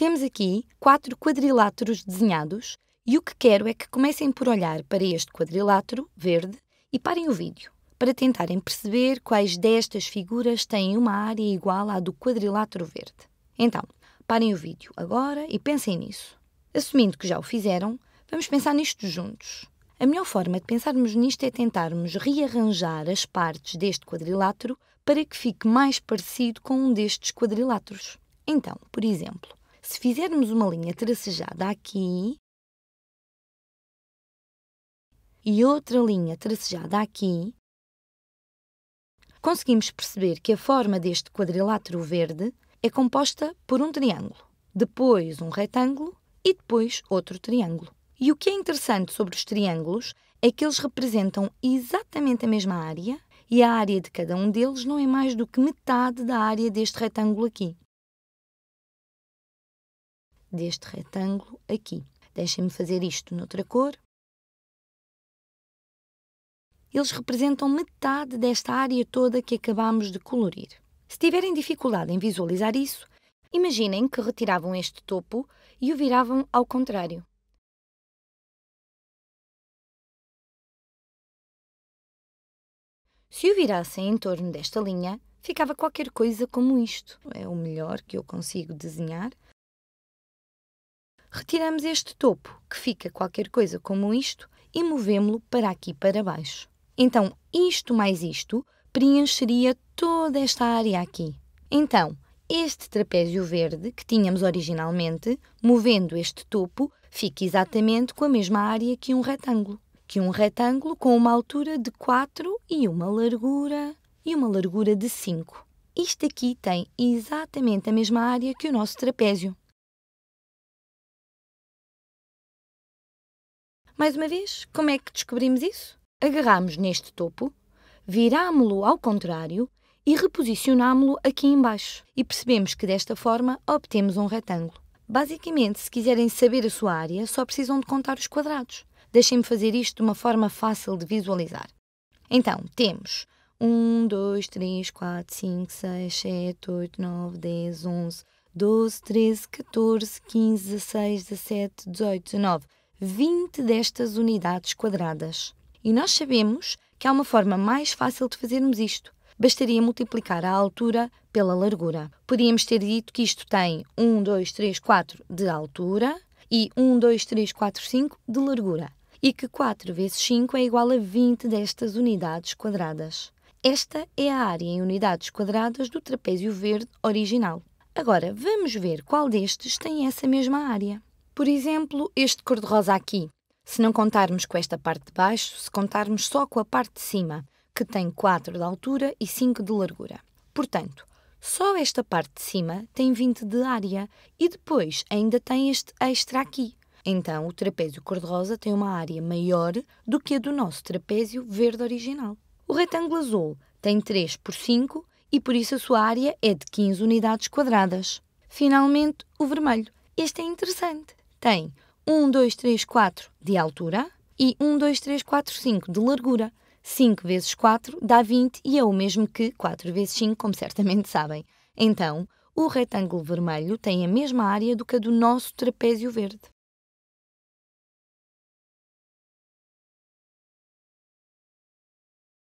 Temos aqui quatro quadriláteros desenhados e o que quero é que comecem por olhar para este quadrilátero verde e parem o vídeo para tentarem perceber quais destas figuras têm uma área igual à do quadrilátero verde. Então, parem o vídeo agora e pensem nisso. Assumindo que já o fizeram, vamos pensar nisto juntos. A melhor forma de pensarmos nisto é tentarmos rearranjar as partes deste quadrilátero para que fique mais parecido com um destes quadriláteros. Então, por exemplo, se fizermos uma linha tracejada aqui e outra linha tracejada aqui, conseguimos perceber que a forma deste quadrilátero verde é composta por um triângulo, depois um retângulo e depois outro triângulo. E o que é interessante sobre os triângulos é que eles representam exatamente a mesma área e a área de cada um deles não é mais do que metade da área deste retângulo aqui deste retângulo aqui. Deixem-me fazer isto noutra cor. Eles representam metade desta área toda que acabámos de colorir. Se tiverem dificuldade em visualizar isso, imaginem que retiravam este topo e o viravam ao contrário. Se o virassem em torno desta linha, ficava qualquer coisa como isto. É o melhor que eu consigo desenhar. Retiramos este topo, que fica qualquer coisa como isto, e movemos-lo para aqui para baixo. Então, isto mais isto preencheria toda esta área aqui. Então, este trapézio verde que tínhamos originalmente, movendo este topo, fica exatamente com a mesma área que um retângulo. Que um retângulo com uma altura de 4 e uma largura e uma largura de 5. Isto aqui tem exatamente a mesma área que o nosso trapézio. Mais uma vez, como é que descobrimos isso? Agarramos neste topo, virámo-lo ao contrário e reposicionámo-lo aqui embaixo. E percebemos que desta forma obtemos um retângulo. Basicamente, se quiserem saber a sua área, só precisam de contar os quadrados. Deixem-me fazer isto de uma forma fácil de visualizar. Então, temos 1, 2, 3, 4, 5, 6, 7, 8, 9, 10, 11, 12, 13, 14, 15, 16, 17, 18, 19, 20 destas unidades quadradas. E nós sabemos que há uma forma mais fácil de fazermos isto. Bastaria multiplicar a altura pela largura. Podíamos ter dito que isto tem 1, 2, 3, 4 de altura e 1, 2, 3, 4, 5 de largura. E que 4 vezes 5 é igual a 20 destas unidades quadradas. Esta é a área em unidades quadradas do trapézio verde original. Agora, vamos ver qual destes tem essa mesma área. Por exemplo, este cor-de-rosa aqui. Se não contarmos com esta parte de baixo, se contarmos só com a parte de cima, que tem 4 de altura e 5 de largura. Portanto, só esta parte de cima tem 20 de área e depois ainda tem este extra aqui. Então, o trapézio cor-de-rosa tem uma área maior do que a do nosso trapézio verde original. O retângulo azul tem 3 por 5 e por isso a sua área é de 15 unidades quadradas. Finalmente, o vermelho. Este é interessante tem 1, 2, 3, 4 de altura e 1, 2, 3, 4, 5 de largura. 5 vezes 4 dá 20 e é o mesmo que 4 vezes 5, como certamente sabem. Então, o retângulo vermelho tem a mesma área do que a do nosso trapézio verde.